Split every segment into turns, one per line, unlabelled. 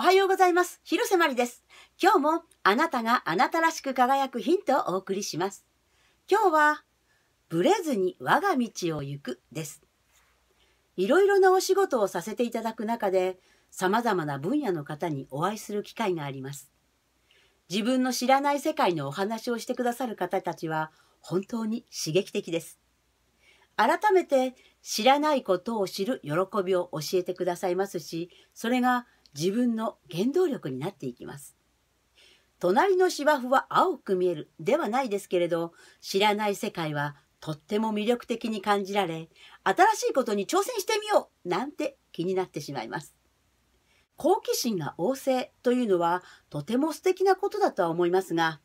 おはようございます。広瀬まりです。今日もあなたがあなたらしく輝くヒントをお送りします。今日は、ブレずに我が道を行くです。いろいろなお仕事をさせていただく中で、様々な分野の方にお会いする機会があります。自分の知らない世界のお話をしてくださる方たちは、本当に刺激的です。改めて知らないことを知る喜びを教えてくださいますし、それが自分の原動力になっていきます。隣の芝生は青く見えるではないですけれど、知らない世界はとっても魅力的に感じられ、新しいことに挑戦してみようなんて気になってしまいます。好奇心が旺盛というのはとても素敵なことだとは思いますが、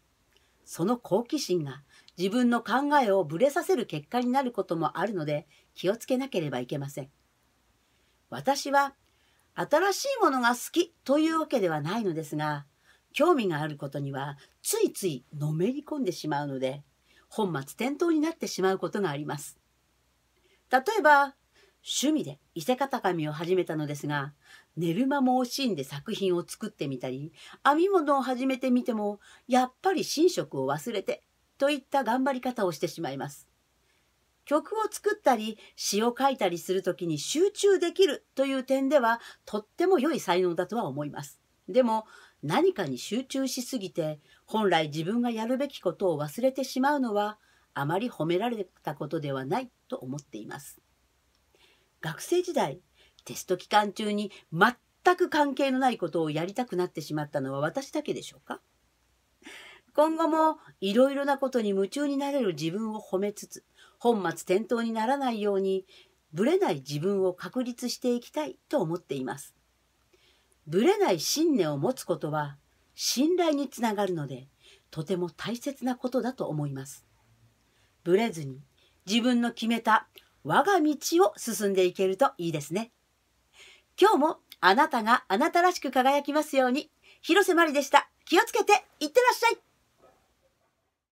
その好奇心が自分の考えをぶれさせる結果になることもあるので気をつけなければいけません。私は新しいものが好きというわけではないのですが、興味があることにはついついのめり込んでしまうので、本末転倒になってしまうことがあります。例えば、趣味で伊勢型紙を始めたのですが、寝る間も惜しんで作品を作ってみたり、編み物を始めてみても、やっぱり寝食を忘れて、といった頑張り方をしてしまいます。曲を作ったり詩を書いたりする時に集中できるという点ではとっても良い才能だとは思います。でも何かに集中しすぎて本来自分がやるべきことを忘れてしまうのはあまり褒められたことではないと思っています。学生時代テスト期間中に全く関係のないことをやりたくなってしまったのは私だけでしょうか今後もいろいろなことに夢中になれる自分を褒めつつ、本末転倒にならないように、ぶれない自分を確立していきたいと思っています。ぶれない信念を持つことは、信頼につながるので、とても大切なことだと思います。ぶれずに、自分の決めた我が道を進んでいけるといいですね。今日もあなたがあなたらしく輝きますように、広瀬まりでした。気をつけて、いってらっしゃい